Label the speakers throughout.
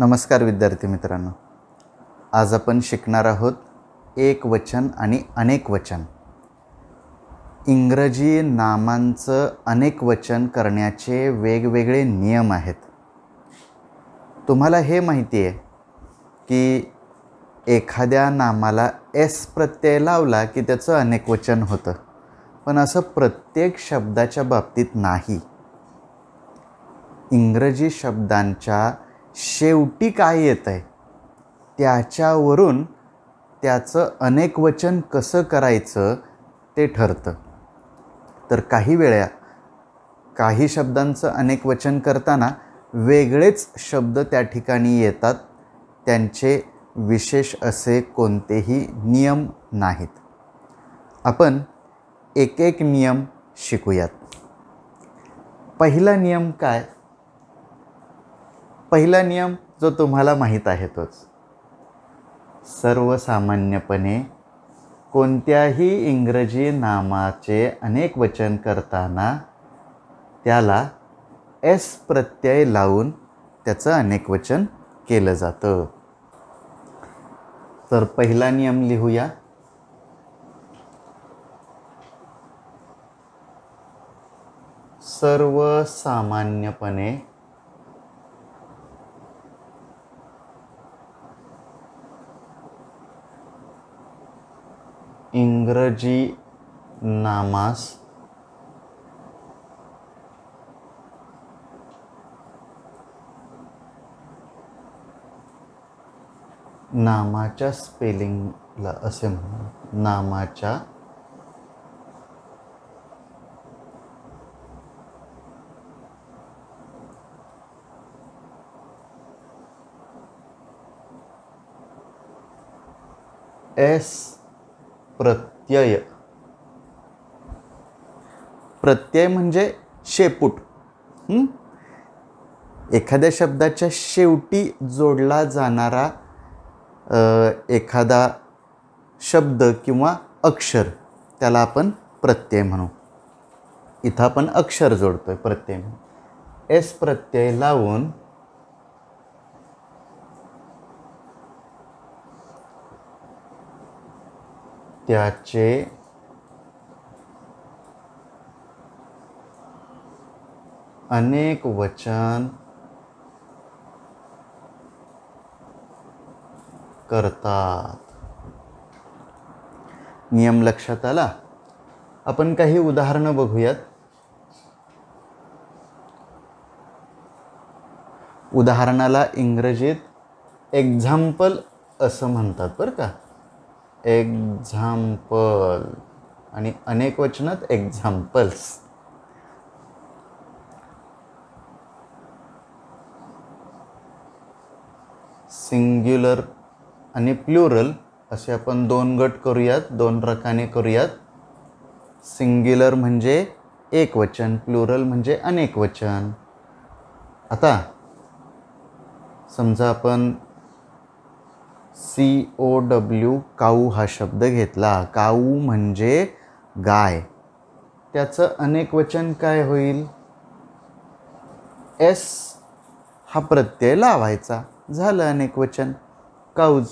Speaker 1: नमस्कार विद्यार्थी मित्रांनो आज आपण शिकणार आहोत एक वचन आणि अनेक वचन इंग्रजी नामांचं अनेक वचन करण्याचे वेगवेगळे नियम आहेत तुम्हाला हे माहिती आहे की एखाद्या नामाला एस प्रत्यय लावला की त्याचं अनेक वचन होतं पण असं प्रत्येक शब्दाच्या बाबतीत नाही इंग्रजी शब्दांच्या शेवटी काय येत आहे त्याच्यावरून त्याचं अनेक वचन कसं करायचं ते ठरतं तर काही वेळा काही शब्दांचं अनेक वचन करताना वेगळेच शब्द त्या ठिकाणी येतात त्यांचे विशेष असे कोणतेही नियम नाहीत आपण एक एक नियम शिकूयात पहिला नियम काय पहिला नियम जो तुम्हाला माहीत आहे तोच सर्वसामान्यपणे कोणत्याही इंग्रजी नामाचे अनेक वचन करताना त्याला एस प्रत्यय लावून त्याचं अनेक वचन केलं जातं तर पहिला नियम लिहूया सर्वसामान्यपणे इंग्रजी नामास नामाच्या स्पेलिंगला असे म्हणू नामाच्या एस प्रत्यय प्रत्यय म्हणजे शेपूट एखाद्या शब्दाच्या शेवटी जोडला जाणारा एखादा शब्द किंवा अक्षर त्याला आपण प्रत्यय म्हणू इथं आपण अक्षर जोडतो आहे प्रत्यय म्हणून एस प्रत्यय लावून त्याचे अनेक वचन करतात नियम लक्षात आला आपण काही उदाहरणं बघूयात उदाहरणाला इंग्रजीत एक्झाम्पल असं म्हणतात बरं का एक्झाम्पल आणि अनेक वचनात एक्झाम्पल्स सिंग्युलर आणि प्लुरल असे आपण दोन गट करूयात दोन रकाने करूयात सिंग्युलर म्हणजे एक वचन प्लुरल म्हणजे अनेक वचन आता समजा आपण सी ओ डब्ल्यू काऊ हा शब्द घेतला काऊ म्हणजे गाय त्याचं अनेक वचन काय होईल एस हा प्रत्यय लावायचा झालं अनेक वचन काऊज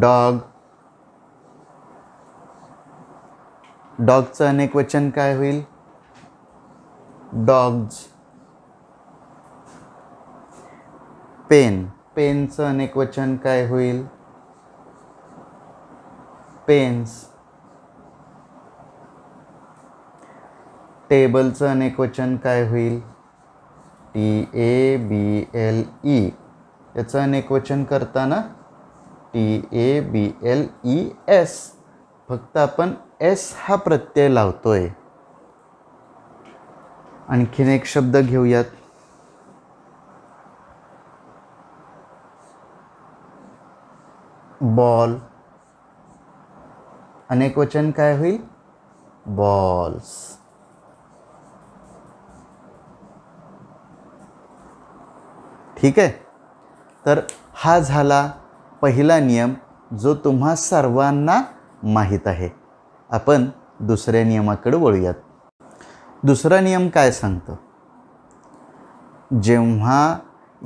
Speaker 1: डॉग डॉगचं अनेक वचन काय होईल डॉग्ज पेन पेनचं अनेक वचन काय होईल पेन्स टेबलचं अनेक वचन काय होईल T A B L E याचं अनेक वचन करताना T A B L E S फक्त आपण एस हा प्रत्यय लावतोय आणखीन एक शब्द घेऊयात बॉल अनेक वचन काय होईल बॉल्स ठीक आहे तर हा झाला पहिला नियम जो तुम्हा सर्वांना माहीत आहे आपण दुसऱ्या नियमाकडे वळूयात दुसरा नियम काय सांगतो जेव्हा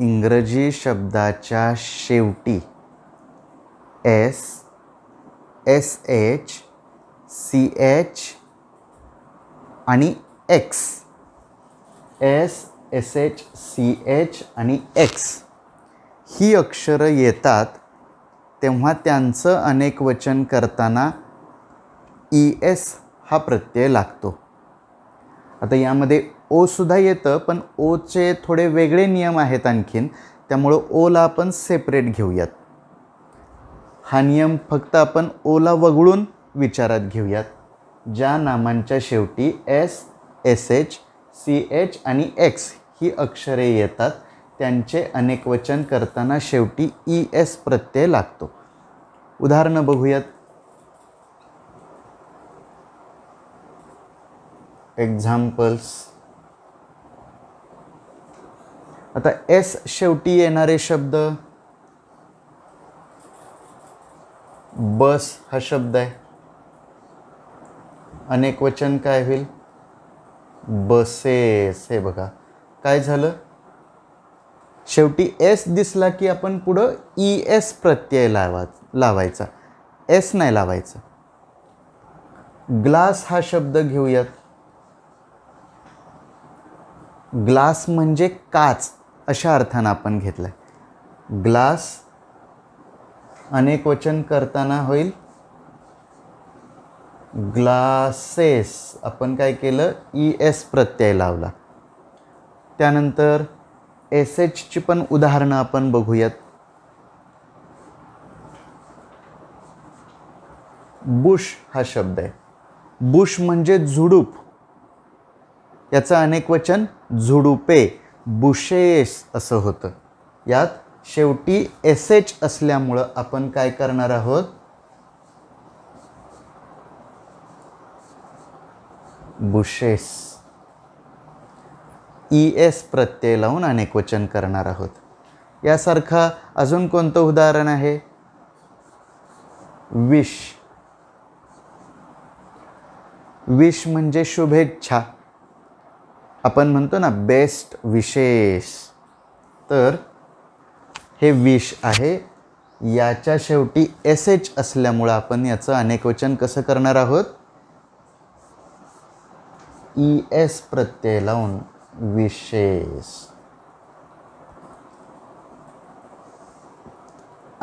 Speaker 1: इंग्रजी शब्दाच्या शेवटी S S H C H आणि X S S H C H आणि एक्स ही अक्षरं येतात तेव्हा त्यांचं अनेक वचन करताना ई e, एस हा प्रत्यय लागतो आता यामध्ये ओसुद्धा येतं पण ओचे थोडे वेगळे नियम आहेत आणखीन त्यामुळं ओला आपण सेपरेट घेऊयात हा नियम फक्त आपण ओला वगळून विचारात घेऊयात ज्या नामांच्या शेवटी S S H C H आणि एक्स ही अक्षरे येतात त्यांचे अनेक अनेकवचन करताना शेवटी ई e एस प्रत्यय लागतो उदाहरणं बघूयात एक्झाम्पल्स आता एस शेवटी येणारे शब्द बस हा शब्द आहे अनेक वचन काय होईल बसेस हे बघा काय झालं शेवटी एस दिसला की आपण पुढं ई एस प्रत्यय लावा लावायचा एस नाही लावायचा ग्लास हा शब्द घेऊयात ग्लास म्हणजे काच अशा अर्थानं आपण घेतलाय ग्लास अनेक वचन करताना होईल ग्लासेस आपण काय केलं ई e एस प्रत्यय लावला त्यानंतर एस एचची पण उदाहरणं आपण बघूयात बुश हा शब्द आहे बुश म्हणजे झुडूप याचं अनेक वचन झुडुपे बुशेस असं होतं यात शेवटी एस एच असल्यामुळं आपण काय करणार आहोत बुशेस ई एस प्रत्यय लावून अनेकवचन करणार आहोत यासारखा अजून कोणतं उदाहरण आहे विश विश म्हणजे शुभेच्छा आपण म्हणतो ना बेस्ट विशेष तर हे विष आहे याच्या शेवटी एस एच असल्यामुळं आपण याचं अनेकवचन कसं करणार आहोत ई e एस प्रत्यय लावून विशेष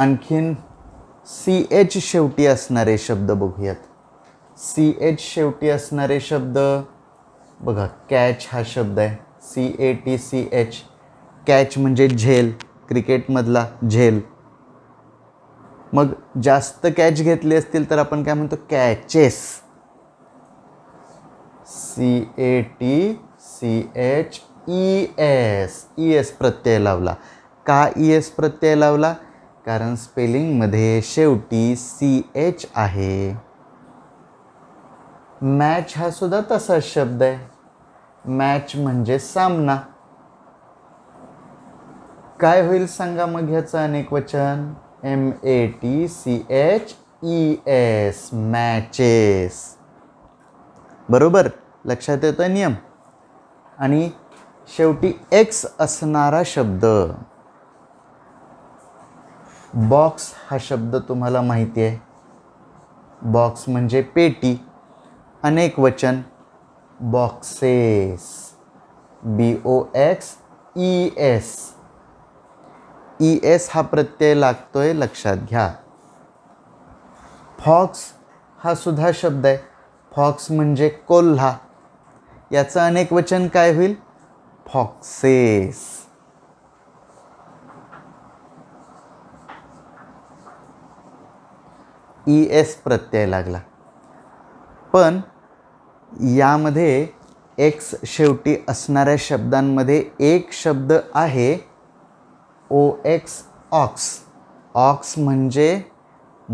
Speaker 1: आणखीन सी एच शेवटी असणारे शब्द बघूयात सी एच शेवटी असणारे शब्द बघा कॅच हा शब्द आहे C A T C H catch म्हणजे झेल क्रिकेटमधला झेल मग जास्त कॅच घेतली असतील तर आपण काय म्हणतो catches C A T C H E S E S प्रत्यय लावला का ई e एस प्रत्यय लावला कारण स्पेलिंगमध्ये शेवटी सी एच आहे मॅच हा सुद्धा तसाच शब्द आहे मॅच म्हणजे सामना काय होईल सांगा मग ह्याचं अनेक वचन M A T C H E S matches बरोबर लक्षात येतं नियम आणि शेवटी एक्स असणारा शब्द बॉक्स हा शब्द तुम्हाला माहिती आहे बॉक्स म्हणजे पेटी अनेक वचन boxes B O X E S E e S हा प्रत्यय लागतो आहे लक्षात घ्या फॉक्स हा सुद्धा शब्द आहे फॉक्स म्हणजे कोल्हा याचं अनेक वचन काय होईल फॉक्सेस ई e एस प्रत्यय लागला पण यामध्ये एक्स शेवटी असणाऱ्या शब्दांमध्ये एक शब्द आहे ओ एक्स ऑक्स ऑक्स म्हणजे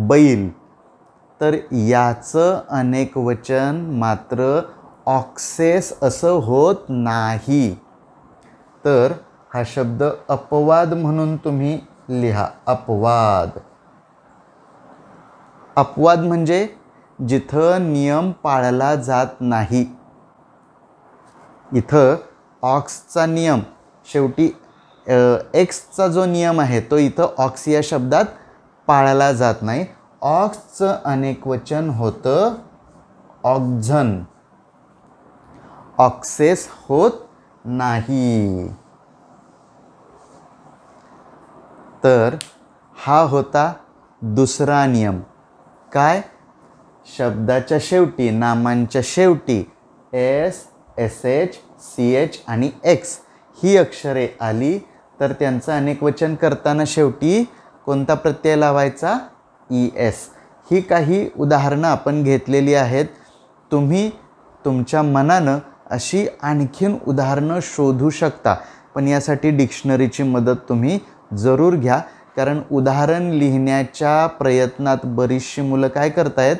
Speaker 1: बैल तर याचं अनेक वचन मात्र ऑक्सेस असं होत नाही तर हा शब्द अपवाद म्हणून तुम्ही लिहा अपवाद अपवाद म्हणजे जिथं नियम पाळला जात नाही इथं ऑक्सचा नियम शेवटी एक्सचा जो नियम आहे तो इथं ऑक्स या शब्दात पाळला जात नाही ऑक्सचं अनेकवचन होतं ऑक्झन ऑक्सेस होत नाही तर हा होता दुसरा नियम काय शब्दाच्या शेवटी नामांच्या शेवटी S S H C H आणि एक्स ही अक्षरे आली तर त्यांचं अनेकवचन करताना शेवटी कोणता प्रत्यय लावायचा ई e एस ही काही उदाहरणं आपण घेतलेली आहेत तुम्ही तुमच्या मनानं अशी आणखीन उदाहरणं शोधू शकता पण यासाठी डिक्शनरीची मदत तुम्ही जरूर घ्या कारण उदाहरण लिहिण्याच्या प्रयत्नात बरीचशी मुलं काय करतायत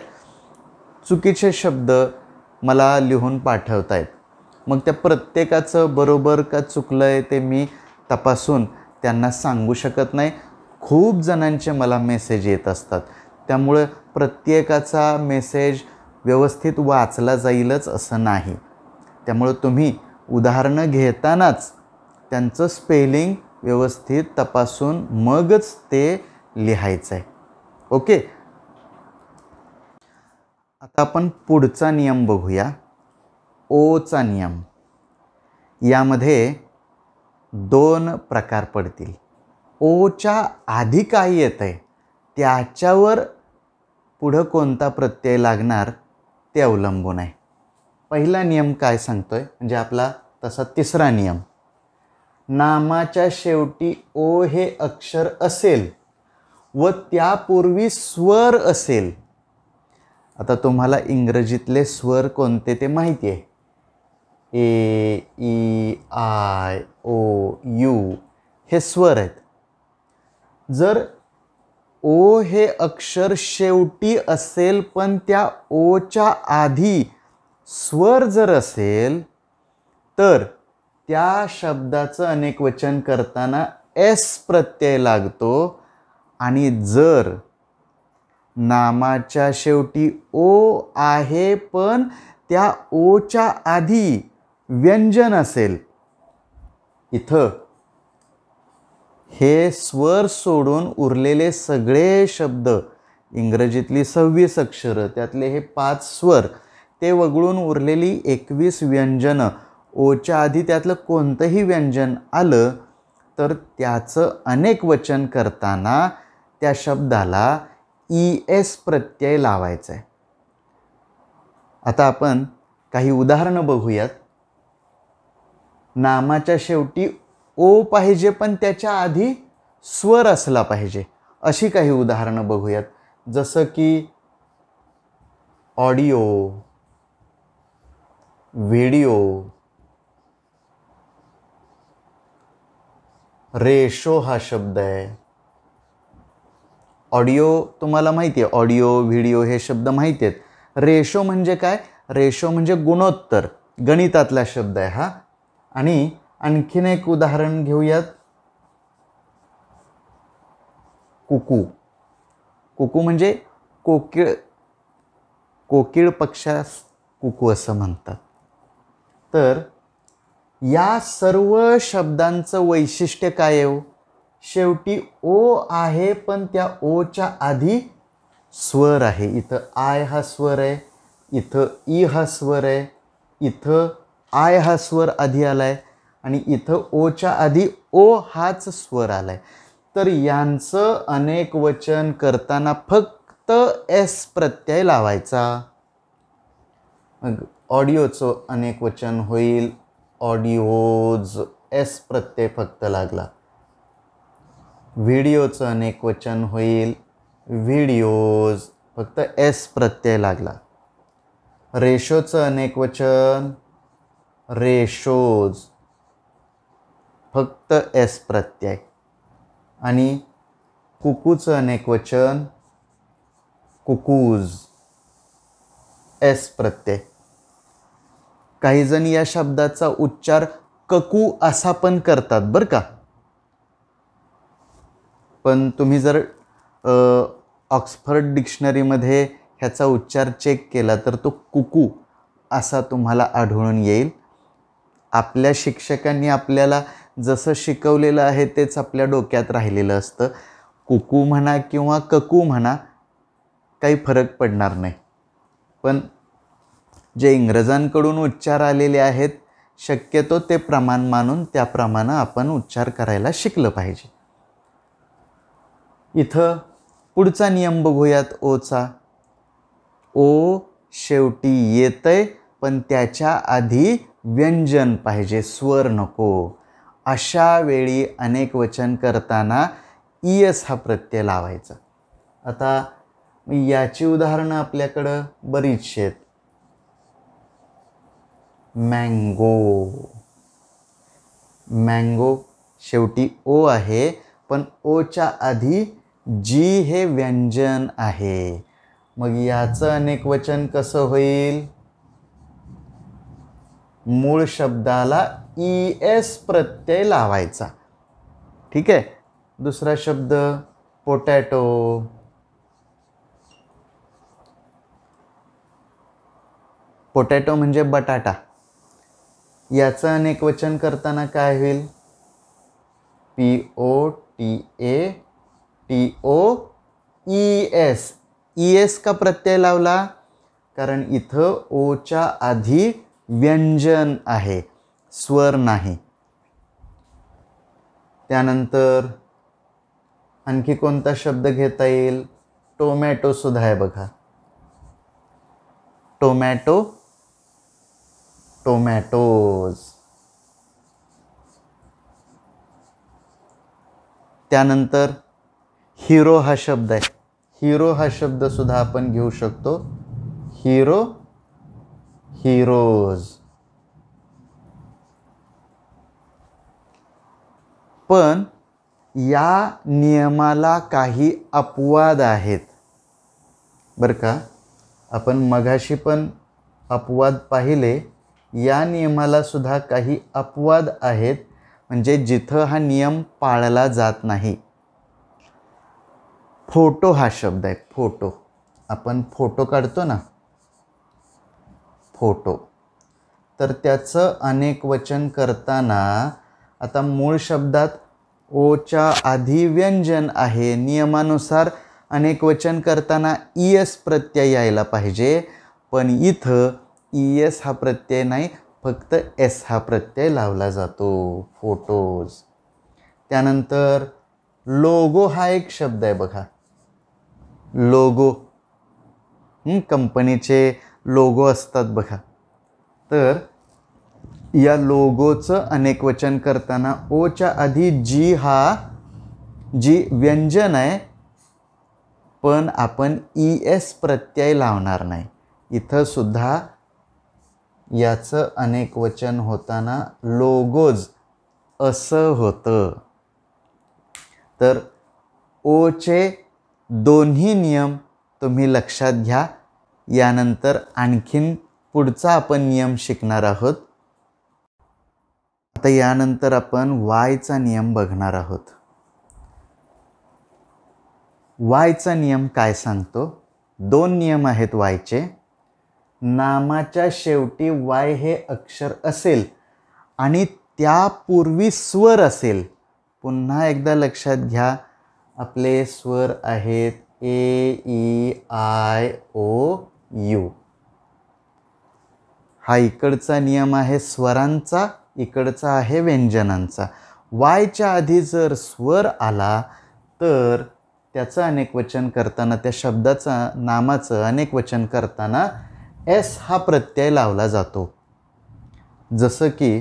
Speaker 1: चुकीचे शब्द मला लिहून पाठवतायत मग त्या प्रत्येकाचं बरोबर का चुकलं आहे ते मी तपासून त्यांना सांगू शकत नाही खूप जणांचे मला मेसेज येत असतात त्यामुळं प्रत्येकाचा मेसेज व्यवस्थित वाचला जाईलच असं नाही त्यामुळं तुम्ही उदाहरणं घेतानाच त्यांचं स्पेलिंग व्यवस्थित तपासून मगच ते लिहायचं आहे ओके आता आपण पुढचा नियम बघूया ओचा नियम यामध्ये दोन प्रकार पडतील ओच्या आधी काही येतं आहे त्याच्यावर पुढं कोणता प्रत्यय लागणार ते अवलंबून आहे पहिला नियम काय सांगतो आहे म्हणजे आपला तसा तिसरा नियम नामाच्या शेवटी ओ हे अक्षर असेल व त्यापूर्वी स्वर असेल आता तुम्हाला इंग्रजीतले स्वर कोणते ते माहिती आहे A E I O U हे स्वर आहेत जर ओ हे अक्षर शेवटी असेल पण त्या ओच्या आधी स्वर जर असेल तर त्या शब्दाचं अनेक वचन करताना एस प्रत्यय लागतो आणि जर नामाच्या शेवटी ओ आहे पण त्या ओच्या आधी व्यंजन असेल इथं हे स्वर सोडून उरलेले सगळे शब्द इंग्रजीतली सव्वीस अक्षरं त्यातले हे पाच स्वर ते वगळून उरलेली एकवीस व्यंजनं ओच्या आधी त्यातलं कोणतंही व्यंजन आलं तर त्याचं अनेक वचन करताना त्या शब्दाला ई एस प्रत्यय लावायचा आहे आता आपण काही उदाहरणं बघूयात नामाच्या शेवटी ओ पाहिजे पण त्याच्या आधी स्वर असला पाहिजे अशी काही उदाहरणं बघूयात जसं की ऑडिओ व्हिडिओ रेशो हा शब्द आहे ऑडिओ तुम्हाला माहिती आहे ऑडिओ व्हिडिओ हे शब्द माहिती आहेत रेशो म्हणजे काय रेशो म्हणजे गुणोत्तर गणितातला शब्द आहे हा आणि आणखीन एक उदाहरण घेऊयात कुकू कुकू म्हणजे कोकिळ कोकिळ पक्षास कुकू असं म्हणतात तर या सर्व शब्दांचं वैशिष्ट्य काय येऊ हो? शेवटी ओ आहे पण त्या ओच्या आधी स्वर आहे इथं आय हा स्वर आहे इथं ई हा स्वर आहे इथं आय हा स्वर आधी आला आहे आणि इथं ओच्या आधी ओ हाच स्वर आला आहे तर यांचं अनेक वचन करताना फक्त एस प्रत्यय लावायचा मग ऑडिओचं अनेक वचन होईल ऑडिओज एस प्रत्यय फक्त लागला व्हिडिओचं अनेक वचन होईल व्हिडिओज फक्त एस प्रत्यय लागला रेशोचं अनेक वचन रेशोज फक्त एस प्रत्यय आणि कुकूचं अनेकवचन कुकूज एस प्रत्यय काहीजण या शब्दाचा उच्चार ककू असा पण करतात बरं का पण तुम्ही जर ऑक्सफर्ड डिक्शनरीमध्ये ह्याचा उच्चार चेक केला तर तो कुकू असा तुम्हाला आढळून येईल आपल्या शिक्षकांनी आपल्याला जसं शिकवलेलं आहे तेच आपल्या डोक्यात राहिलेलं असतं कुकू म्हणा किंवा ककू म्हणा काही फरक पडणार नाही पण जे इंग्रजांकडून उच्चार आलेले आहेत शक्यतो ते प्रमाण मानून त्याप्रमाणे आपण उच्चार करायला शिकलं पाहिजे इथं पुढचा नियम बघूयात ओचा ओ शेवटी येतंय पण त्याच्या आधी व्यंजन पाहिजे स्वर नको अशा वेळी अनेक वचन करताना इयस हा प्रत्यय लावायचा आता याची उदाहरणं आपल्याकडं बरीच आहेत मँगो मँगो शेवटी ओ आहे पण ओच्या आधी जी हे व्यंजन आहे मग याचं अनेक वचन कसं होईल मूळ शब्दाला ई e एस प्रत्यय लावायचा ठीक आहे दुसरा शब्द पोटॅटो पोटॅटो म्हणजे बटाटा याचं अनेक वचन करताना काय होईल P O T A T O E S E S का प्रत्यय लावला कारण इथं ओच्या आधी व्यंजन आहे स्वर नाही त्यानंतर आणखी कोणता शब्द घेता येईल टोमॅटोसुद्धा आहे बघा टोमॅटो टोमॅटोज त्यानंतर हिरो हा शब्द आहे हिरो हा शब्दसुद्धा आपण घेऊ शकतो हिरो हिरोज पण या नियमाला काही अपवाद आहेत बरं का आपण मघाशी पण अपवाद पाहिले या नियमाला सुद्धा काही अपवाद आहेत म्हणजे जिथं हा नियम पाळला जात नाही फोटो हा शब्द आहे फोटो आपण फोटो काढतो ना फोटो तर त्याचं अनेक वचन करताना आता मूळ शब्दात ओच्या आधी व्यंजन आहे नियमानुसार अनेक वचन करताना ई एस प्रत्यय यायला पाहिजे पण इथं ई एस हा प्रत्यय नाही फक्त एस हा प्रत्यय लावला जातो फोटोज त्यानंतर लोगो हा एक शब्द आहे बघा लोगो कंपनीचे लोगो असतात बघा तर या लोगोचं अनेकवचन करताना ओच्या आधी जी हा जी व्यंजन आहे पण आपण ई एस प्रत्यय लावणार नाही इथं सुद्धा याचं अनेकवचन होताना लोगोज असं होतं तर ओचे दोन्ही नियम तुम्ही लक्षात घ्या यानंतर आणखीन पुढचा आपण नियम शिकणार आहोत आता यानंतर आपण वायचा नियम बघणार आहोत वायचा नियम काय सांगतो दोन नियम आहेत वायचे नामाच्या शेवटी वाय हे अक्षर असेल आणि त्यापूर्वी स्वर असेल पुन्हा एकदा लक्षात घ्या आपले स्वर आहेत A E I O U हा इकडचा नियम आहे स्वरांचा इकडचा आहे व्यंजनांचा वायच्या आधी जर स्वर आला तर त्याचं अनेक वचन करताना त्या शब्दाचा नामाचं अनेक वचन करताना एस हा प्रत्यय लावला जातो जसं की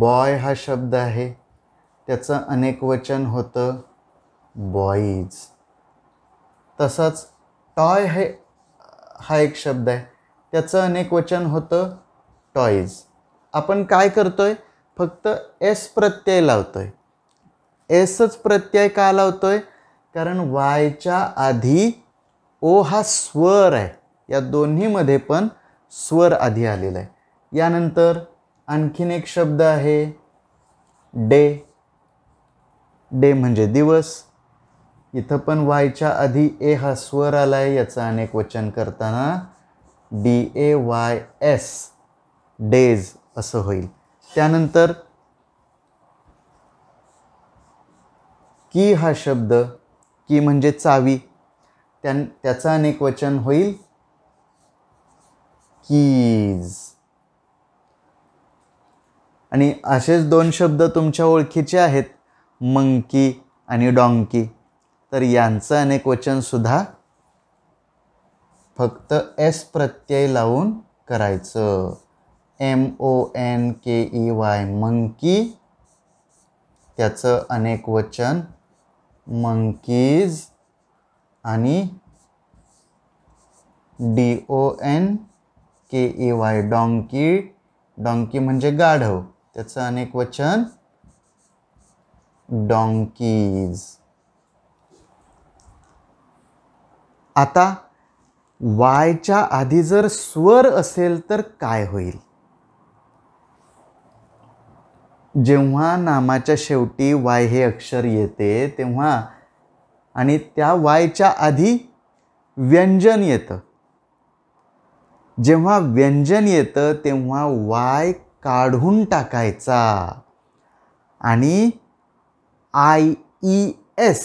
Speaker 1: बॉय हा शब्द आहे त्याचं अनेक वचन होतं बॉईज तसंच टॉय हे हा एक शब्द आहे त्याचं अनेक वचन होतं टॉईज आपण काय करतो आहे फक्त एस प्रत्यय लावतो आहे एसच प्रत्यय का लावतो आहे कारण वायच्या आधी ओ हा स्वर आहे या दोन्हीमध्ये पण स्वर आधी आलेला आहे यानंतर आणखीन एक शब्द आहे डे डे म्हणजे दिवस इथं पण वायच्या आधी ए हा स्वर आला आहे याचं अनेक वचन करताना D A Y S days असं होईल त्यानंतर की हा शब्द की म्हणजे चावी त्या त्याचं अनेक वचन होईल कीज आणि असेच दोन शब्द तुमच्या ओळखीचे आहेत मंकी आणि डॉंकी तर यांचं अनेक वचनसुद्धा फक्त एस प्रत्यय लावून करायचं M O N K E Y monkey त्याचं अनेक वचन मंकीज आणि D O N K E Y donkey donkey म्हणजे गाढव त्याचं अनेक वचन डॉंकीज आता वायच्या आधी जर स्वर असेल तर काय होईल जेव्हा नामाच्या शेवटी वाय हे अक्षर येते तेव्हा आणि त्या वायच्या आधी व्यंजन येतं जेव्हा व्यंजन येतं तेव्हा वाय काढून टाकायचा आणि आय ई एस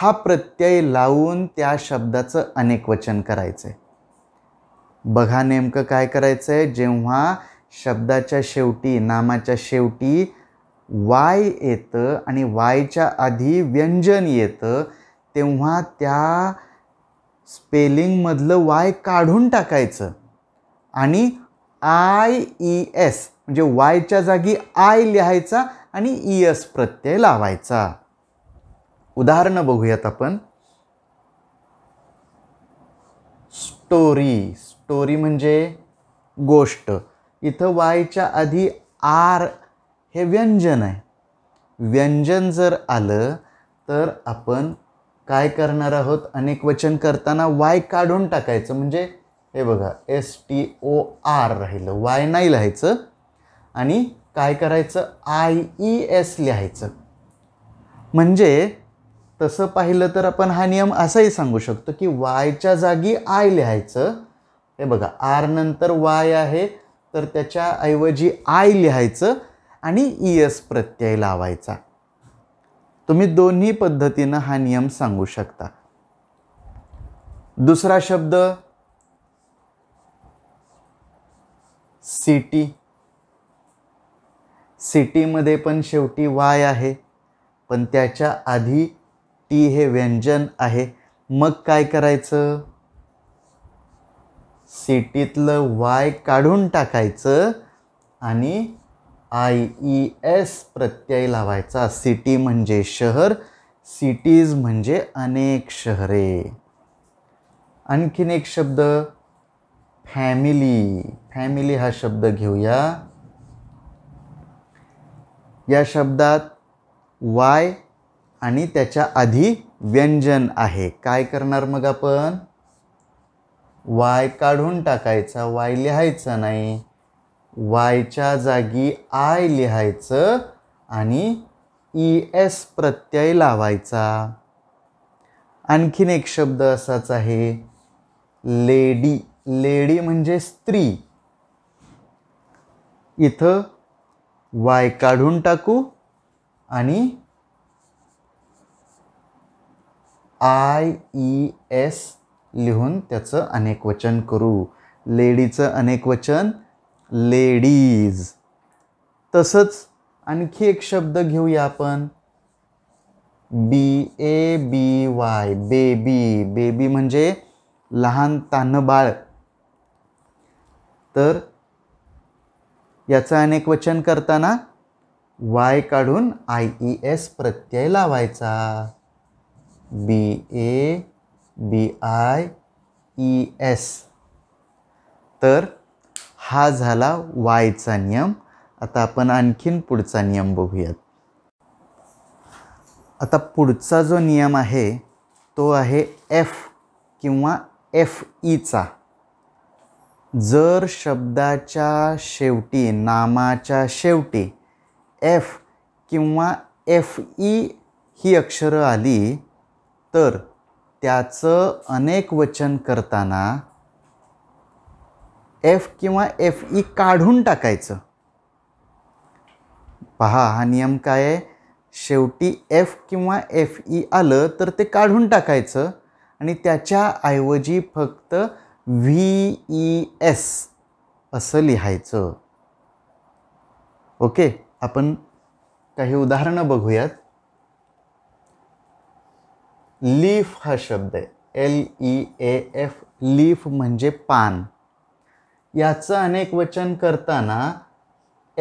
Speaker 1: हा प्रत्यय लावून त्या शब्दाचं अनेक वचन करायचं आहे बघा नेमकं काय करायचं आहे जेव्हा शब्दाच्या शेवटी नामाच्या शेवटी वाय येतं आणि वायच्या आधी व्यंजन येतं तेव्हा त्या स्पेलिंगमधलं वाय काढून टाकायचं आणि आय ई एस म्हणजे वायच्या जागी आय लिहायचा आणि ई एस प्रत्यय लावायचा उदाहरणं बघूयात आपण स्टोरी स्टोरी म्हणजे गोष्ट इथं वायच्या आधी आर हे व्यंजन आहे व्यंजन जर आलं तर आपण काय करणार आहोत अनेक वचन करताना वाय काढून टाकायचं म्हणजे हे बघा एस टी ओ आर राहिलं वाय नाही लिहायचं आणि काय करायचं आय ई एस लिहायचं म्हणजे तसं पाहिलं तर आपण हा नियम असाही सांगू शकतो की वायच्या जागी आय लिहायचं हे बघा आर नंतर वाय आहे तर त्याच्या ऐवजी आय लिहायचं आणि ई एस प्रत्यय लावायचा तुम्ही दोन्ही पद्धतीनं हा नियम सांगू शकता दुसरा शब्द सिटी सिटीमध्ये पण शेवटी वाय आहे पण त्याच्या आधी टी हे व्यंजन आहे मग काय करायचं सिटीतलं वाय काढून टाकायचं आणि आय ई एस प्रत्यय लावायचा सिटी म्हणजे शहर सिटीज म्हणजे अनेक शहरे आणखीन एक शब्द फॅमिली फॅमिली हा शब्द घेऊया या शब्दात वाय आणि त्याच्या आधी व्यंजन आहे काय करणार मग आपण वाय काढून टाकायचा वाय लिहायचं नाही वायच्या जागी आय लिहायचं आणि ई एस प्रत्यय लावायचा आणखीन एक शब्द असाच आहे लेडी लेडी म्हणजे स्त्री इथं वाय काढून टाकू आणि आय ई एस लिहून त्याचं अनेकवचन करू लेडीचं अनेकवचन, लेडीज तसंच आणखी एक शब्द घेऊया आपण B A B Y baby baby म्हणजे लहान तान बाळ तर याचं अनेकवचन करताना वाय काढून आय ई एस प्रत्यय लावायचा B A B I E S तर हा झाला वायचा नियम आता आपण आणखीन पुढचा नियम बघूयात आता पुढचा जो नियम आहे तो आहे एफ किंवा एफ ईचा e जर शब्दाच्या शेवटी नामाच्या शेवटी एफ किंवा एफ ई e ही अक्षरं आली तर त्याचं अनेक वचन करताना एफ किंवा एफ ई e काढून टाकायचं पहा हा नियम काय आहे शेवटी एफ किंवा एफ ई e आलं तर ते काढून टाकायचं आणि त्याच्या ऐवजी फक्त व्ही ई एस असं लिहायचं ओके आपण काही उदाहरणं बघूयात लीफ हा शब्द आहे L E A F leaf म्हणजे पान याचं अनेक वचन करताना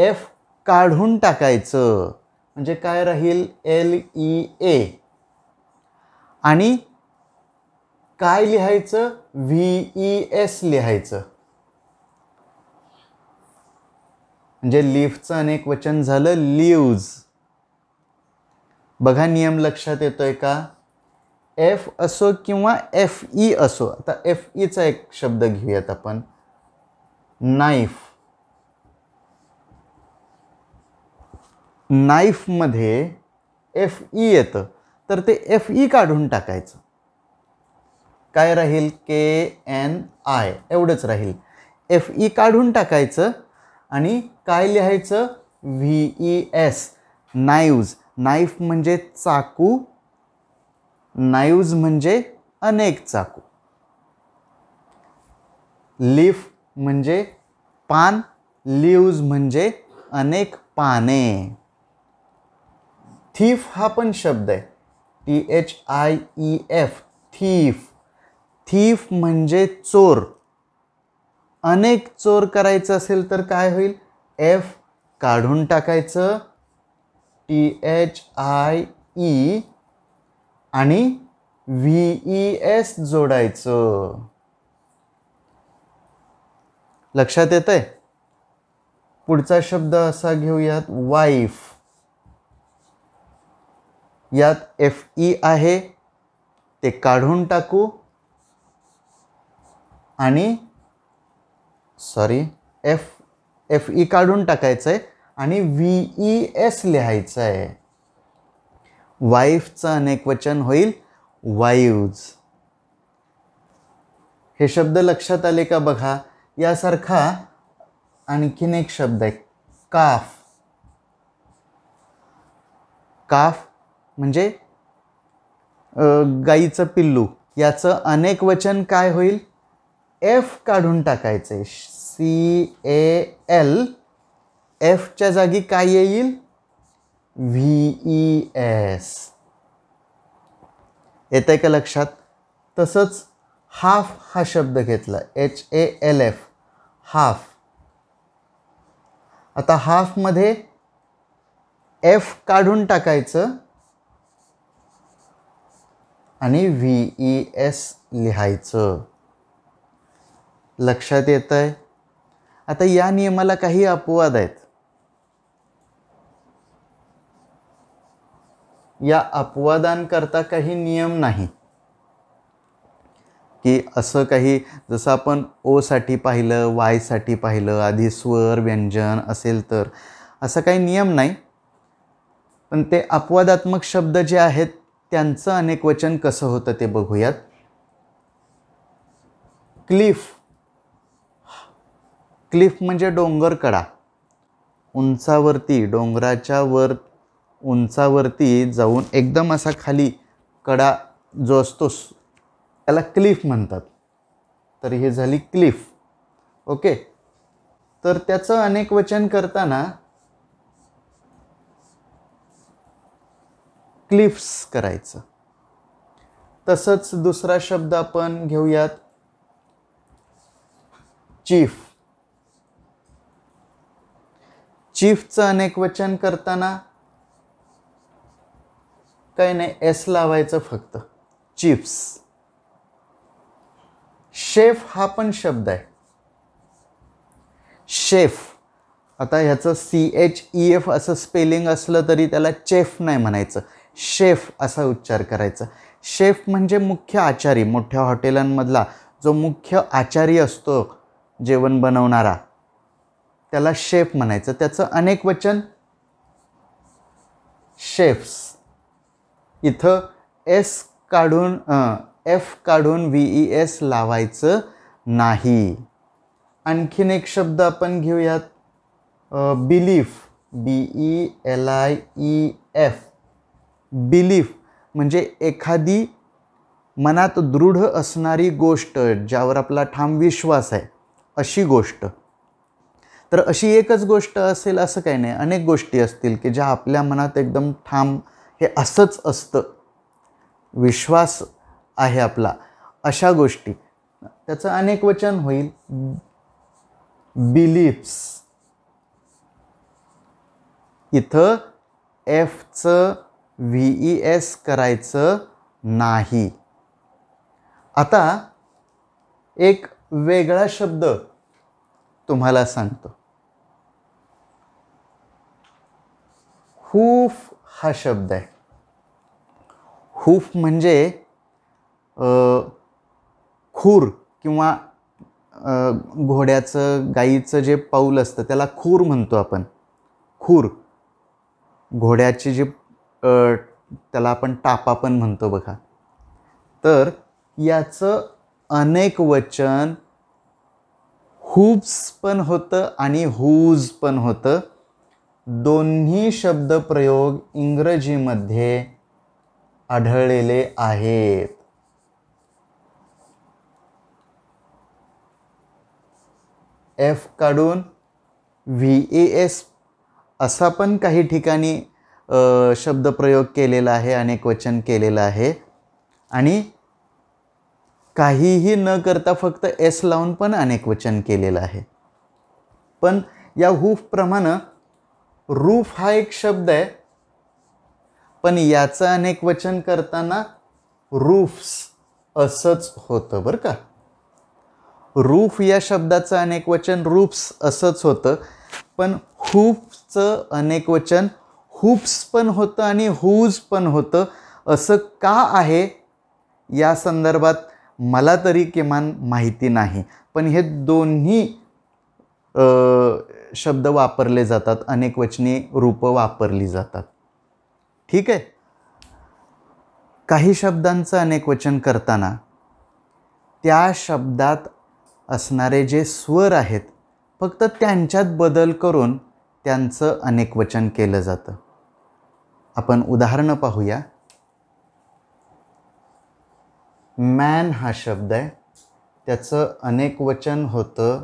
Speaker 1: एफ काढून टाकायचं म्हणजे काय राहील एल ई ए आणि काय लिहायचं व्ही ई एस लिहायचं म्हणजे लिफचं अनेक वचन झालं लिव्ज बघा नियम लक्षात येतोय का एफ असो किंवा एफ ई असो आता एफ ईचा एक शब्द घेऊयात आपण नाईफ नाईफमध्ये एफ ई येतं तर ते एफ ई काढून टाकायचं काय राहील के एन आय एवढंच राहील एफ ई काढून टाकायचं आणि काय लिहायचं V E S knives knife म्हणजे चाकू नाईव्ज म्हणजे अनेक चाकू लीफ म्हणजे पान लिव्ज म्हणजे अनेक पाने थीफ हा पण शब्द आहे T H I E F thief thief म्हणजे चोर अनेक चोर करायचं असेल तर काय होईल एफ काढून टाकायचं टी एच आय ई आणि व्ही एस e जोडायचं लक्षात येत आहे पुढचा शब्द असा घेऊयात वाईफ यात एफ ई e आहे ते काढून टाकू आणि सॉरी एफ एफ ई काढून टाकायचं आहे आणि व्ही ई e एस लिहायचं आहे वाईफचं वचन होईल वाईव्ज हे शब्द लक्षात आले का बघा यासारखा आणखीन एक शब्द आहे काफ काफ म्हणजे गाईचं पिल्लू याचं अनेक वचन काय होईल एफ काढून टाकायचं आहे सी ए एल एफच्या जागी काय येईल व्ही ई एस आहे का लक्षात तसंच हाफ हा शब्द घेतला H A L F half आता हाफमध्ये एफ काढून टाकायचं आणि व्ही ई एस लिहायचं लक्षात येत आहे आता या नियमाला काही अपवाद आहेत या अपवादांकरता काही नियम नाही की असं काही जसं आपण ओसाठी पाहिलं वायसाठी पाहिलं आधी स्वर व्यंजन असेल तर असं काही नियम नाही पण ते अपवादात्मक शब्द जे आहेत त्यांचं अनेक वचन कसं होतं ते बघूयात क्लिफ क्लिफ म्हणजे डोंगरकडा उंचावरती डोंगराच्या वर उंचावरती जाऊन एकदम असा खाली कडा जो असतो त्याला क्लिफ म्हणतात तर हे झाली क्लिफ ओके तर त्याचं अनेक वचन करताना क्लिफ्स करायचं तसंच दुसरा शब्द आपण घेऊयात चीफ चीफचं अनेक वचन करताना काय नाही एस लावायचं फक्त चिप्स शेफ हा पण शब्द आहे शेफ आता ह्याचं सी एच ई एफ असं स्पेलिंग असलं तरी त्याला चेफ नाही म्हणायचं शेफ असा उच्चार करायचा शेफ म्हणजे मुख्य आचारी मोठ्या हॉटेलांमधला जो मुख्य आचारी असतो जेवण बनवणारा त्याला शेफ म्हणायचं त्याचं अनेक वचन शेफ्स इथं एस काढून एफ काढून व्ही ई एस लावायचं नाही आणखीन एक शब्द आपण घेऊयात belief B E L I E F belief म्हणजे एखादी मनात दृढ असणारी गोष्ट ज्यावर आपला ठाम विश्वास आहे अशी गोष्ट तर अशी एकच गोष्ट असेल असं काही नाही अनेक गोष्टी असतील की ज्या आपल्या मनात एकदम ठाम हे असंच असतं विश्वास आहे आपला अशा गोष्टी त्याचं अनेक वचन होईल बिलीफ्स इथं एफचं व्ही ई एस करायचं नाही आता एक वेगळा शब्द तुम्हाला सांगतो हूफ हा शब्द आहे हूफ म्हणजे खूर किंवा घोड्याचं गाईचं जे पाऊल असतं त्याला खूर म्हणतो आपण खूर घोड्याची जी त्याला आपण टापा पण म्हणतो बघा तर याचं अनेक वचन हुब्स पण होतं आणि हूज पण होतं दोन्ही शब्दप्रयोग इंग्रजीमध्ये आढळलेले आहेत एफ काढून व्ही ए एस असा पण काही ठिकाणी शब्दप्रयोग केलेला आहे अनेक वचन केलेलं आहे आणि काहीही न करता फक्त एस लावून पण अनेक वचन केलेलं आहे पण या हूफप्रमाणं रूफ हा एक शब्द आहे पण याचं अनेक वचन करताना रूफ्स असंच होतं बरं का रूफ या शब्दाचं अनेक वचन रूप्स असंच होतं पण हुफचं अनेक वचन हुप्स पण होतं आणि हुज पण होतं असं का आहे या संदर्भात मला तरी किमान माहिती नाही पण हे दोन्ही शब्द वापरले जातात अनेकवचनी वचनी रूपं वापरली जातात ठीक आहे काही शब्दांचं अनेक वचन करताना त्या शब्दात असणारे जे स्वर आहेत फक्त त्यांच्यात बदल करून त्यांचं अनेकवचन केलं जातं आपण उदाहरणं पाहूया मॅन हा शब्द आहे त्याचं अनेक वचन होतं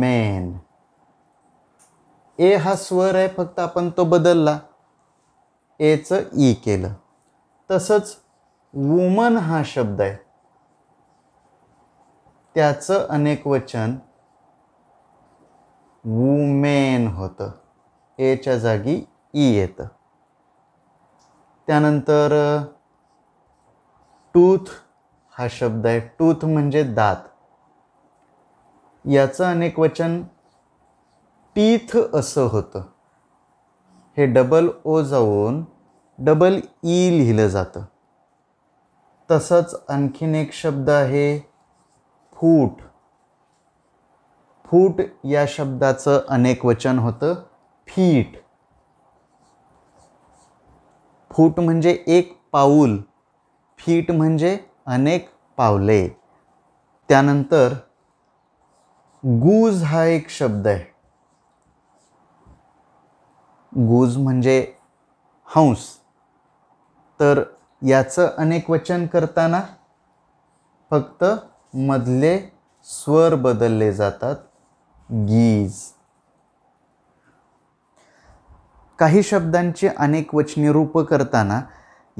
Speaker 1: मेन ए हा स्वर आहे फक्त आपण तो बदलला एचं ई केलं तसंच वुमन हा शब्द आहे त्याचं अनेक वचन वुमेन होतं एच्या जागी ई येतं त्यानंतर टूथ हा शब्द आहे टूथ म्हणजे दात याचं अनेक वचन पीथ असं होतं हे डबल ओ जाऊन डबल ई e लिहिलं जातं तसंच आणखीन एक शब्द आहे फूट फूट या शब्दाचं अनेक वचन होतं फीट फूट म्हणजे एक पाऊल फीट म्हणजे अनेक पावले त्यानंतर गूज हा एक शब्द आहे गुज म्हणजे हंस तर याचं अनेक वचन करताना फक्त मधले स्वर बदलले जातात गीज काही शब्दांची अनेक वचनी रूप करताना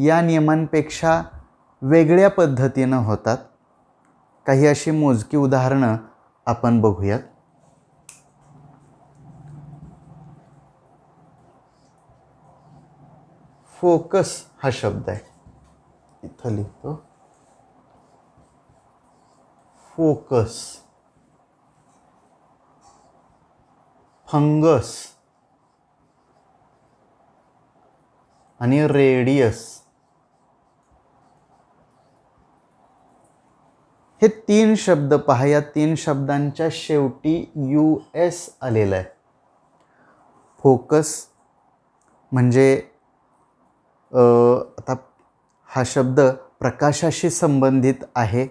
Speaker 1: या नियमांपेक्षा वेगळ्या पद्धतीनं होतात काही अशी मोजकी उदाहरणं आपण बघूयात फोकस हा शब्द आहे इथं लिहितो फोकस फंगस आणि रेडियस हे तीन शब्द पहा या तीन शब्दांच्या शेवटी यू एस आलेलं आहे फोकस म्हणजे आता हा शब्द प्रकाशाशी संबंधित आहे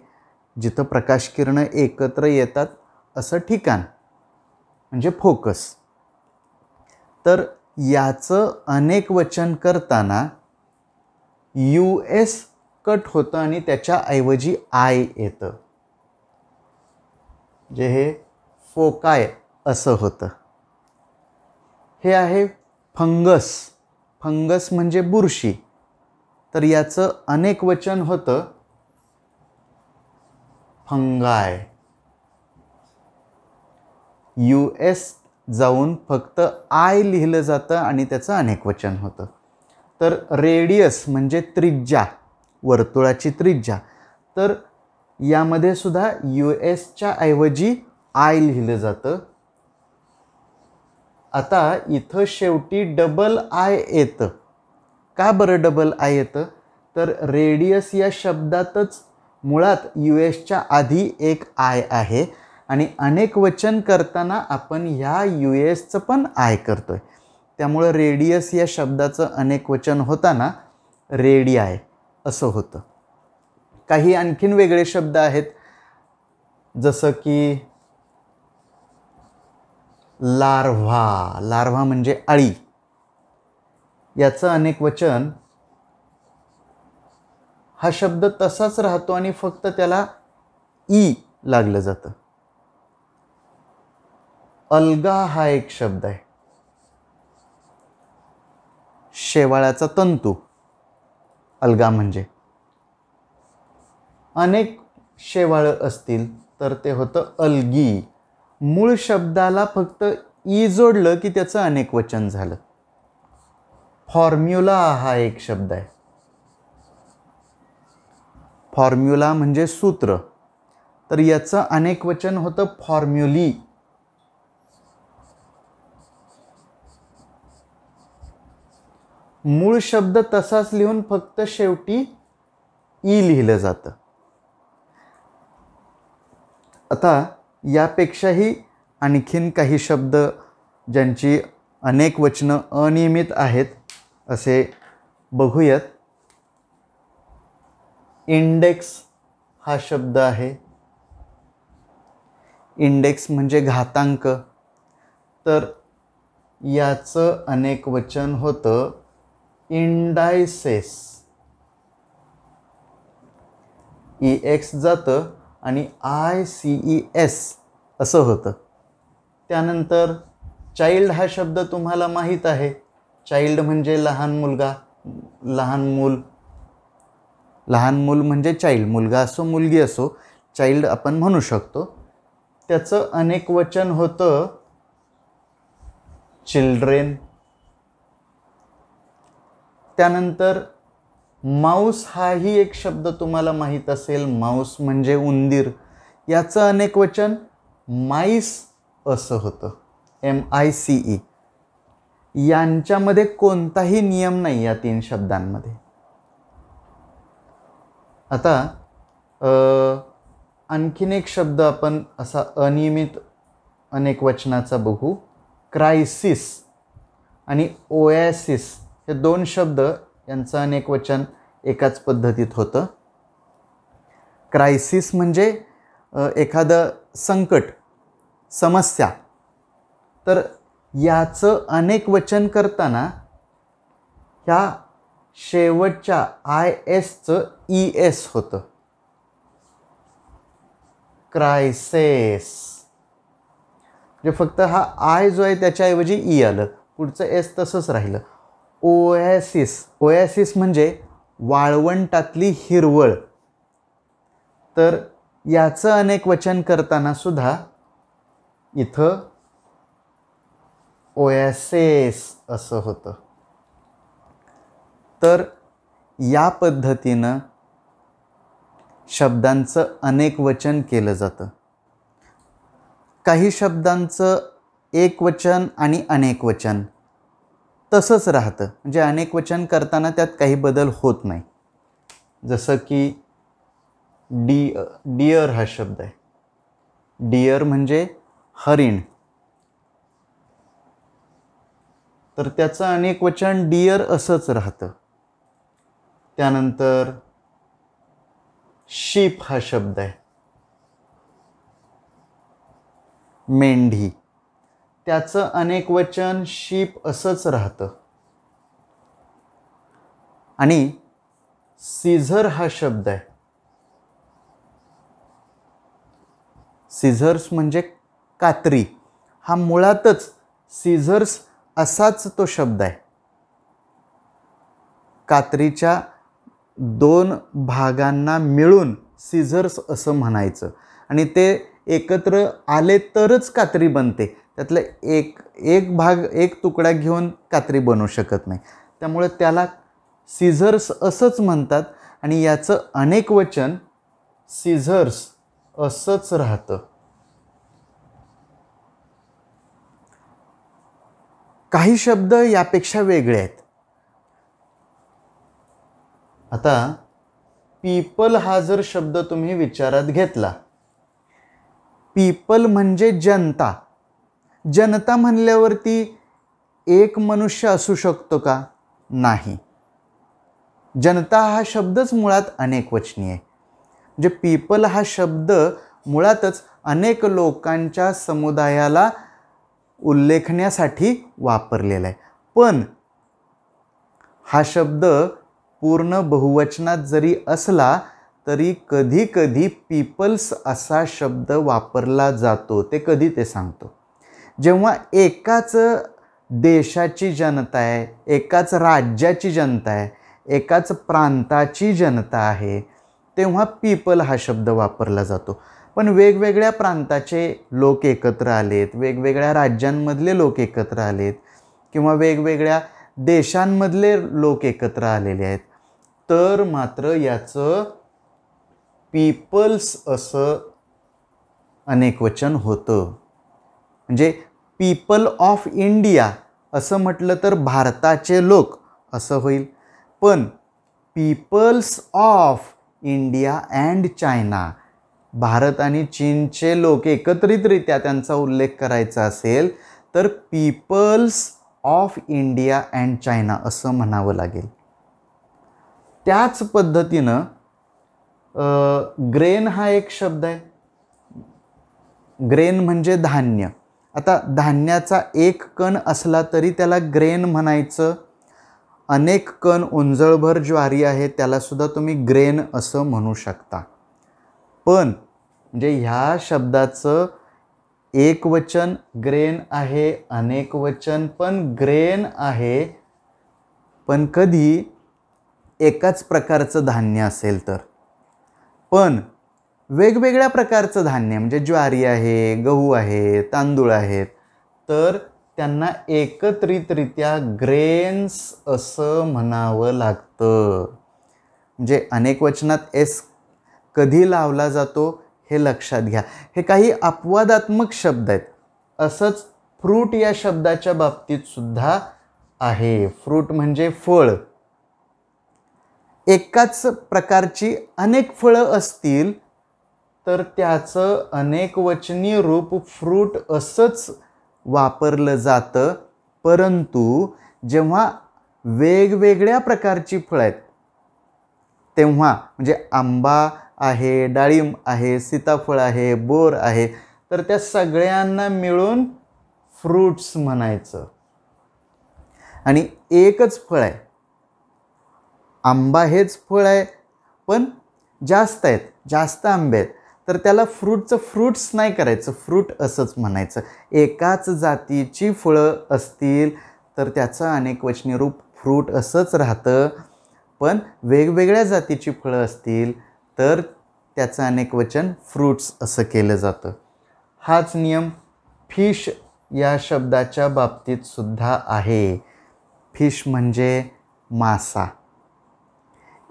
Speaker 1: जिथं प्रकाश एकत्र येतात असं ठिकाण म्हणजे फोकस तर याचं अनेक वचन करताना यू एस कट होतं आणि त्याच्याऐवजी आय येतं जे हे फोकाय असं होतं हे आहे फंगस फंगस म्हणजे बुरशी तर याचं अनेक वचन होतं फंगाय यू एस जाऊन फक्त आय लिहिलं जातं आणि त्याचं अनेक वचन होतं तर रेडियस म्हणजे त्रिज्या वर्तुळाची त्रिज्या तर यामध्ये सुद्धा यू एसच्या ऐवजी आय लिहिलं जातं आता इथं शेवटी डबल आय येतं का बरं डबल आय येतं तर रेडियस या शब्दातच मुळात यू एसच्या आधी एक आय आहे आणि अनेक वचन करताना आपण ह्या यू एसचं पण आय करतो आहे त्यामुळं रेडियस या शब्दाचं अनेक वचन होताना आय असं होतं काही आणखीन वेगळे शब्द आहेत जसं की लार्व्हा लार्व्हा म्हणजे अळी याचं अनेक वचन हा शब्द तसाच राहतो आणि फक्त त्याला ई लागलं जातं अलगा हा एक शब्द आहे शेवाळ्याचा तंतू अलगा म्हणजे अनेक शेवाळं असतील तर ते होतं अलगी मूळ शब्दाला फक्त ई जोडलं की त्याचं अनेक वचन झालं फॉर्म्युला हा एक शब्द आहे फॉर्म्युला म्हणजे सूत्र तर याचं अनेक वचन होतं फॉर्म्युली मूळ शब्द तसाच लिहून फक्त शेवटी ई लिहिलं जातं आता यापेक्षाही आणखीन काही शब्द ज्यांची अनेक वचनं अनियमित आहेत असे बघूयात इंडेक्स हा शब्द आहे इंडेक्स म्हणजे घातांक तर याचं अनेक वचन होतं इंडायसेस ई एक्स जातं आणि आय सी ई एस असं होतं त्यानंतर चाइल्ड हा शब्द तुम्हाला माहीत आहे चाइल्ड म्हणजे लहान मुलगा लहान मूल लहान मूल म्हणजे चाइल्ड मुलगा असो मुलगी असो चाइल्ड आपण म्हणू शकतो त्याचं अनेक वचन होतं चिल्ड्रेन त्यानंतर माऊस हाही एक शब्द तुम्हाला माहीत असेल माऊस म्हणजे उंदीर याचं अनेक वचन माईस असं होतं एम आय सी ई यांच्यामध्ये कोणताही नियम नाही या तीन शब्दांमध्ये आता आणखीन एक शब्द आपण असा अनियमित अनेक वचनाचा बघू क्रायसिस आणि ओयासिस हे दोन शब्द यांचं अनेक वचन एकाच पद्धतीत होतं क्रायसिस म्हणजे एखादं संकट समस्या तर याचं अनेक वचन करताना ह्या शेवटच्या आय एसचं ई एस होतं क्रायसेस म्हणजे फक्त हा आय जो आहे त्याच्याऐवजी ई e आलं पुढचं एस तसंच राहिलं ओएसिस ओएसिस म्हणजे वाळवंटातली हिरवळ तर याचं अनेक वचन करताना सुद्धा इथं ओएसेस असं होतं तर या पद्धतीनं शब्दांचं अनेक वचन केलं जातं काही शब्दांचं एक वचन आणि अनेक वचन तसंच राहतं म्हणजे अनेक वचन करताना त्यात काही बदल होत नाही जसं की डी डिअर हा शब्द आहे डिअर म्हणजे हरिण तर त्याचं अनेक वचन डिअर असंच राहतं त्यानंतर शीप हा शब्द आहे मेंढी त्याचं अनेक वचन शीप असंच राहतं आणि सीझर हा शब्द आहे सीझर्स म्हणजे कात्री हा मुळातच सीझर्स असाच तो शब्द आहे कात्रीच्या दोन भागांना मिळून सीझर्स असं म्हणायचं आणि ते एकत्र आले तरच कात्री बनते त्यातलं एक एक भाग एक तुकडा घेऊन कात्री बनू शकत नाही त्यामुळे त्याला सिझर्स असंच म्हणतात आणि याचं अनेक वचन सिझर्स असंच राहतं काही शब्द यापेक्षा वेगळे आहेत आता पीपल हा जर शब्द तुम्ही विचारात घेतला पीपल म्हणजे जनता जनता म्हणल्यावरती एक मनुष्य असू शकतो का नाही जनता हा शब्दच मुळात अनेकवचनी आहे म्हणजे पीपल हा शब्द मुळातच अनेक लोकांच्या समुदायाला उल्लेखण्यासाठी वापरलेला आहे पण हा शब्द पूर्ण बहुवचनात जरी असला तरी कधी कधी पीपल्स असा शब्द वापरला जातो ते कधी ते सांगतो जेव्हा एकाच देशाची जनता आहे एकाच राज्याची जनता आहे एकाच प्रांताची जनता आहे तेव्हा पीपल हा शब्द वापरला जातो पण वेगवेगळ्या प्रांताचे लोक एकत्र आलेत वेगवेगळ्या राज्यांमधले लोक एकत्र आलेत किंवा वेगवेगळ्या देशांमधले लोक एकत्र आलेले आहेत तर मात्र याचं पीपल्स असं अनेक वचन होतं म्हणजे पीपल ऑफ इंडिया असं म्हटलं तर भारताचे लोक असं होईल पण peoples of India and China Bharat आणि चीनचे लोक एकत्रितरित्या त्यांचा उल्लेख करायचा असेल तर peoples of India and China असं म्हणावं लागेल त्याच पद्धतीनं ग्रेन हा एक शब्द आहे ग्रेन म्हणजे धान्य आता धान्याचा एक कण असला तरी त्याला ग्रेन म्हणायचं अनेक कण उंजळभर ज्वारी आहे त्यालासुद्धा तुम्ही ग्रेन असं म्हणू शकता पण म्हणजे ह्या शब्दाचं एक वचन ग्रेन आहे अनेक वचन पण ग्रेन आहे पण कधी एकाच प्रकारचं धान्य असेल तर पण वेगवेगळ्या प्रकारचं धान्य म्हणजे ज्वारी आहे गहू आहे तांदूळ आहेत तर त्यांना एकत्रितरित्या ग्रेन्स असं म्हणावं लागतं म्हणजे अनेक वचनात एस कधी लावला जातो हे लक्षात घ्या हे काही अपवादात्मक शब्द आहेत असंच फ्रूट या शब्दाच्या बाबतीत आहे फ्रूट म्हणजे फळ एकाच प्रकारची अनेक फळं असतील तर त्याचं अनेक वचनीय रूप फ्रूट असंच वापरलं जातं परंतु जेव्हा वेगवेगळ्या प्रकारची फळं आहेत तेव्हा म्हणजे आंबा आहे डाळिंब आहे सीताफळ आहे बोर आहे तर त्या सगळ्यांना मिळून फ्रूट्स म्हणायचं आणि एकच फळ आहे आंबा हेच फळ आहे पण जास्त आहेत जास्त आंबे आहेत तर त्याला फ्रूटचं फ्रूट्स नाही करायचं फ्रूट असंच म्हणायचं एकाच जातीची फळं असतील तर त्याचं अनेक रूप फ्रूट असंच राहतं पण वेगवेगळ्या जातीची फळं असतील तर त्याचं अनेक वचन फ्रूट्स असं केलं जातं हाच नियम फिश या शब्दाच्या बाबतीत सुद्धा आहे फिश म्हणजे मासा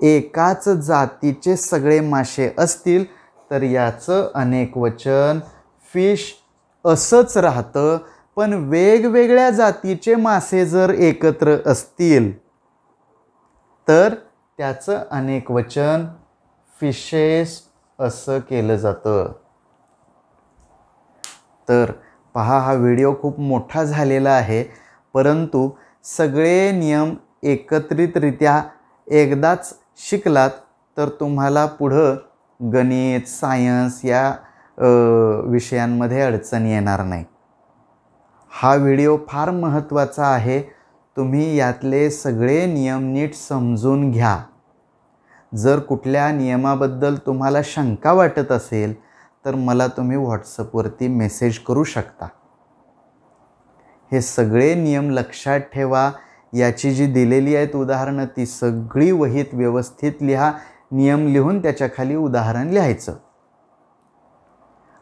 Speaker 1: एकाच जातीचे सगळे मासे असतील तर याचं अनेक वचन फिश असंच राहतं पण वेगवेगळ्या जातीचे मासे जर एकत्र असतील तर त्याचं अनेक वचन फिशेस असं केलं जातं तर पहा हा व्हिडिओ खूप मोठा झालेला आहे परंतु सगळे नियम एकत्रितरित्या एकदाच शिकलात तर तुम्हाला पुढं गणित सायन्स या विषयांमध्ये अडचण येणार नाही हा व्हिडिओ फार महत्त्वाचा आहे तुम्ही यातले सगळे नियम नीट समजून घ्या जर कुठल्या नियमाबद्दल तुम्हाला शंका वाटत असेल तर मला तुम्ही व्हॉट्सअपवरती मेसेज करू शकता हे सगळे नियम लक्षात ठेवा याची जी दिलेली आहेत उदाहरणं ती सगळी वहीत व्यवस्थित लिहा नियम लिहून त्याच्याखाली उदाहरण लिहायचं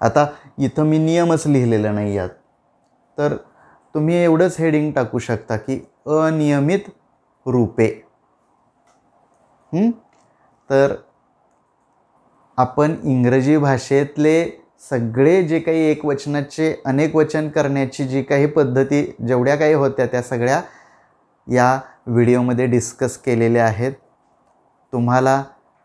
Speaker 1: आता इथं मी नियमच लिहिलेला नाही आहात तर तुम्ही एवढंच हेडिंग टाकू शकता की अनियमित रूपे तर आपण इंग्रजी भाषेतले सगळे जे काही एकवचनाचे अनेक वचन करण्याची जी काही पद्धती जेवढ्या काही होत्या त्या सगळ्या या व्हिडिओमध्ये डिस्कस केलेले आहेत तुम्हाला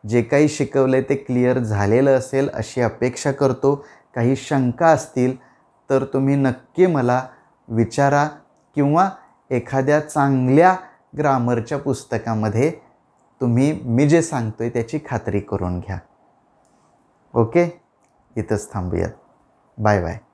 Speaker 1: जे काही शिकवले ते क्लिअर झालेलं असेल अशी अपेक्षा करतो काही शंका असतील तर तुम्ही नक्की मला विचारा किंवा एखाद्या चांगल्या ग्रामरच्या पुस्तकामध्ये तुम्ही मी जे सांगतो आहे त्याची खात्री करून घ्या ओके इथंच थांबूयात बाय बाय